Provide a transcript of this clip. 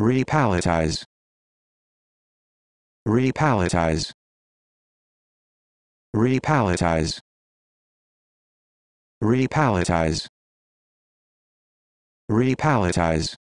Repalletize. Repalletize. Repalletize. Repalletize. Repalletize.